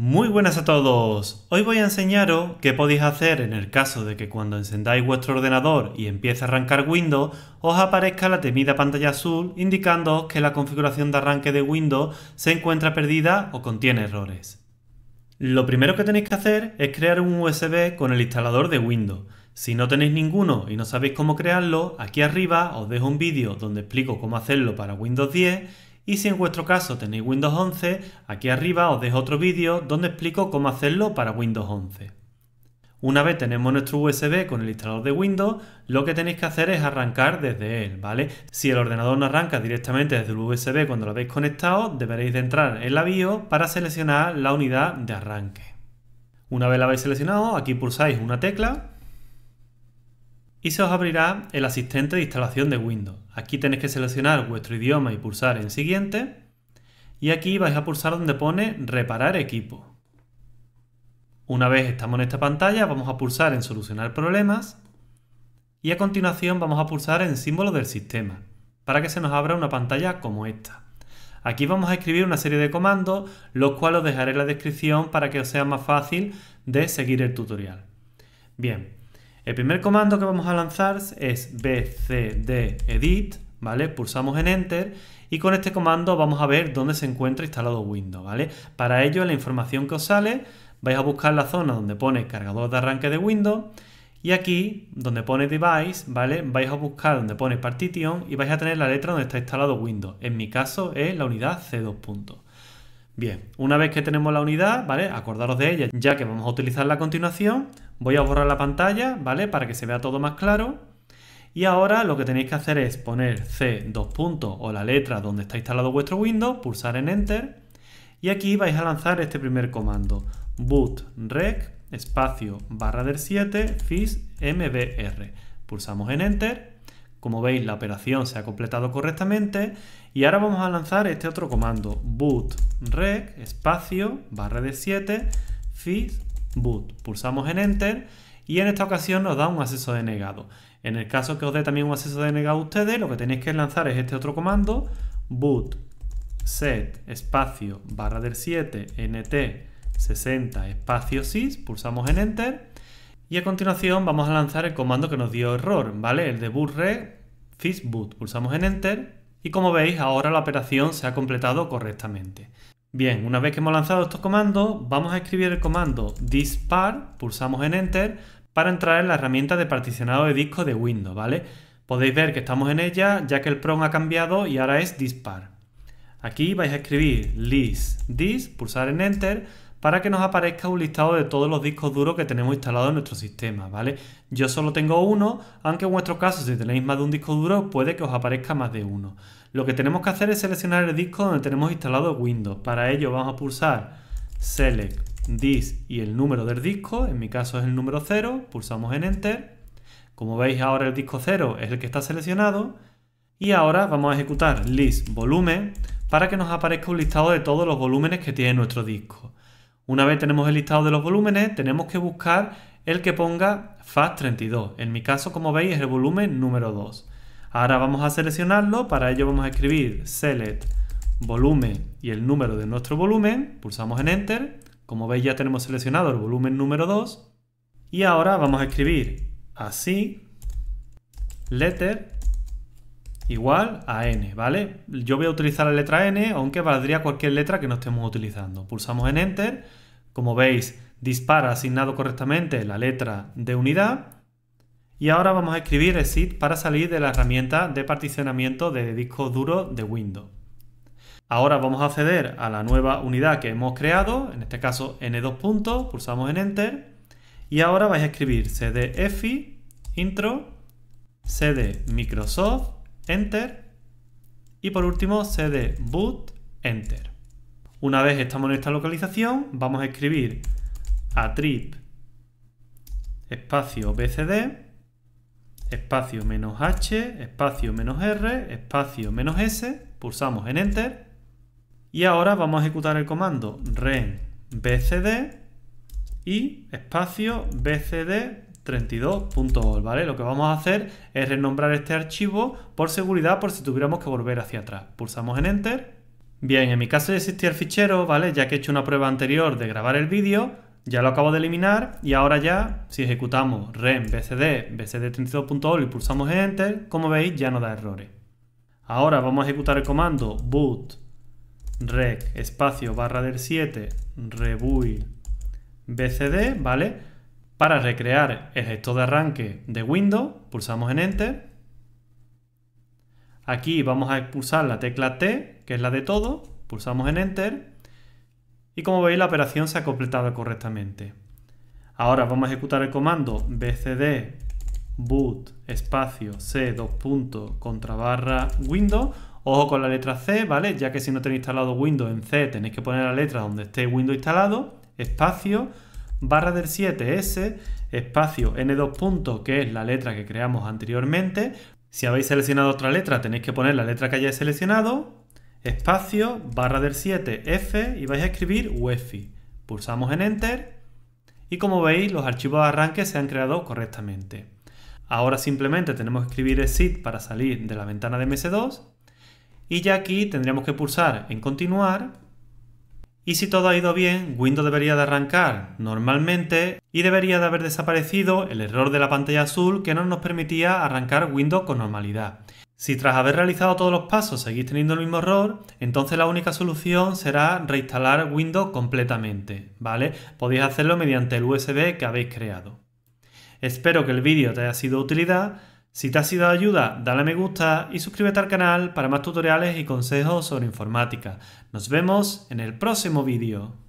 Muy buenas a todos. Hoy voy a enseñaros qué podéis hacer en el caso de que cuando encendáis vuestro ordenador y empiece a arrancar Windows, os aparezca la temida pantalla azul indicando que la configuración de arranque de Windows se encuentra perdida o contiene errores. Lo primero que tenéis que hacer es crear un USB con el instalador de Windows. Si no tenéis ninguno y no sabéis cómo crearlo, aquí arriba os dejo un vídeo donde explico cómo hacerlo para Windows 10 y si en vuestro caso tenéis Windows 11, aquí arriba os dejo otro vídeo donde explico cómo hacerlo para Windows 11. Una vez tenemos nuestro USB con el instalador de Windows, lo que tenéis que hacer es arrancar desde él, ¿vale? Si el ordenador no arranca directamente desde el USB cuando lo habéis conectado, deberéis de entrar en la BIOS para seleccionar la unidad de arranque. Una vez la habéis seleccionado, aquí pulsáis una tecla y se os abrirá el asistente de instalación de Windows. Aquí tenéis que seleccionar vuestro idioma y pulsar en siguiente y aquí vais a pulsar donde pone reparar equipo. Una vez estamos en esta pantalla vamos a pulsar en solucionar problemas y a continuación vamos a pulsar en símbolo del sistema para que se nos abra una pantalla como esta. Aquí vamos a escribir una serie de comandos, los cuales os dejaré en la descripción para que os sea más fácil de seguir el tutorial. Bien, el primer comando que vamos a lanzar es bcdedit, ¿vale? Pulsamos en Enter y con este comando vamos a ver dónde se encuentra instalado Windows, ¿vale? Para ello, la información que os sale, vais a buscar la zona donde pone cargador de arranque de Windows y aquí, donde pone device, ¿vale? Vais a buscar donde pone partition y vais a tener la letra donde está instalado Windows. En mi caso es la unidad C2 Bien, una vez que tenemos la unidad, ¿vale? Acordaros de ella, ya que vamos a utilizarla a continuación, Voy a borrar la pantalla, ¿vale? Para que se vea todo más claro. Y ahora lo que tenéis que hacer es poner C, dos puntos o la letra donde está instalado vuestro Windows, pulsar en Enter y aquí vais a lanzar este primer comando boot rec espacio barra del 7 fis mbr. Pulsamos en Enter. Como veis la operación se ha completado correctamente y ahora vamos a lanzar este otro comando boot rec espacio barra del 7 fis boot. Pulsamos en Enter y en esta ocasión nos da un acceso denegado. En el caso que os dé también un acceso denegado a ustedes, lo que tenéis que lanzar es este otro comando, boot set espacio barra del 7 nt 60 espacio sys, pulsamos en Enter y a continuación vamos a lanzar el comando que nos dio error, ¿vale? El de boot red BOOT, pulsamos en Enter y como veis ahora la operación se ha completado correctamente. Bien, una vez que hemos lanzado estos comandos, vamos a escribir el comando dispar, pulsamos en Enter, para entrar en la herramienta de particionado de disco de Windows, ¿vale? Podéis ver que estamos en ella, ya que el PROM ha cambiado y ahora es dispar. Aquí vais a escribir list dis, pulsar en Enter, para que nos aparezca un listado de todos los discos duros que tenemos instalados en nuestro sistema, ¿vale? Yo solo tengo uno, aunque en vuestro caso si tenéis más de un disco duro puede que os aparezca más de uno. Lo que tenemos que hacer es seleccionar el disco donde tenemos instalado Windows. Para ello vamos a pulsar Select Disk y el número del disco, en mi caso es el número 0, pulsamos en Enter. Como veis ahora el disco 0 es el que está seleccionado. Y ahora vamos a ejecutar list volumen para que nos aparezca un listado de todos los volúmenes que tiene nuestro disco. Una vez tenemos el listado de los volúmenes, tenemos que buscar el que ponga FAS32. En mi caso, como veis, es el volumen número 2. Ahora vamos a seleccionarlo, para ello vamos a escribir select volumen y el número de nuestro volumen, pulsamos en Enter, como veis ya tenemos seleccionado el volumen número 2 y ahora vamos a escribir así letter igual a n, ¿vale? Yo voy a utilizar la letra n, aunque valdría cualquier letra que no estemos utilizando. Pulsamos en Enter, como veis, dispara asignado correctamente la letra de unidad. Y ahora vamos a escribir exit para salir de la herramienta de particionamiento de discos duro de Windows. Ahora vamos a acceder a la nueva unidad que hemos creado, en este caso N2 pulsamos en Enter. Y ahora vais a escribir cd EFI, intro, cd Microsoft Enter. Y por último, cd boot, Enter. Una vez estamos en esta localización, vamos a escribir trip espacio bcd espacio menos h, espacio menos r, espacio menos s, pulsamos en Enter y ahora vamos a ejecutar el comando ren bcd y espacio bcd 32.ol, ¿vale? Lo que vamos a hacer es renombrar este archivo por seguridad por si tuviéramos que volver hacia atrás. Pulsamos en Enter. Bien, en mi caso ya existía el fichero, ¿vale? Ya que he hecho una prueba anterior de grabar el vídeo, ya lo acabo de eliminar y ahora ya, si ejecutamos rem bcd bcd32.ol y pulsamos en Enter, como veis ya no da errores. Ahora vamos a ejecutar el comando boot rec espacio barra del 7 rebuild bcd, ¿vale? Para recrear el gestor de arranque de Windows, pulsamos en Enter. Aquí vamos a pulsar la tecla T, que es la de todo, pulsamos en Enter. Y como veis la operación se ha completado correctamente. Ahora vamos a ejecutar el comando bcd boot espacio c dos contra barra Windows. Ojo con la letra C, ¿vale? Ya que si no tenéis instalado Windows en C tenéis que poner la letra donde esté Windows instalado, espacio barra del 7 S, espacio N2 punto, que es la letra que creamos anteriormente. Si habéis seleccionado otra letra, tenéis que poner la letra que hayáis seleccionado, espacio, barra del 7 F y vais a escribir UEFI. Pulsamos en Enter y como veis los archivos de arranque se han creado correctamente. Ahora simplemente tenemos que escribir exit para salir de la ventana de MS2 y ya aquí tendríamos que pulsar en continuar y si todo ha ido bien, Windows debería de arrancar normalmente y debería de haber desaparecido el error de la pantalla azul que no nos permitía arrancar Windows con normalidad. Si tras haber realizado todos los pasos seguís teniendo el mismo error, entonces la única solución será reinstalar Windows completamente, ¿vale? Podéis hacerlo mediante el USB que habéis creado. Espero que el vídeo te haya sido de utilidad. Si te ha sido de ayuda, dale a me gusta y suscríbete al canal para más tutoriales y consejos sobre informática. Nos vemos en el próximo vídeo.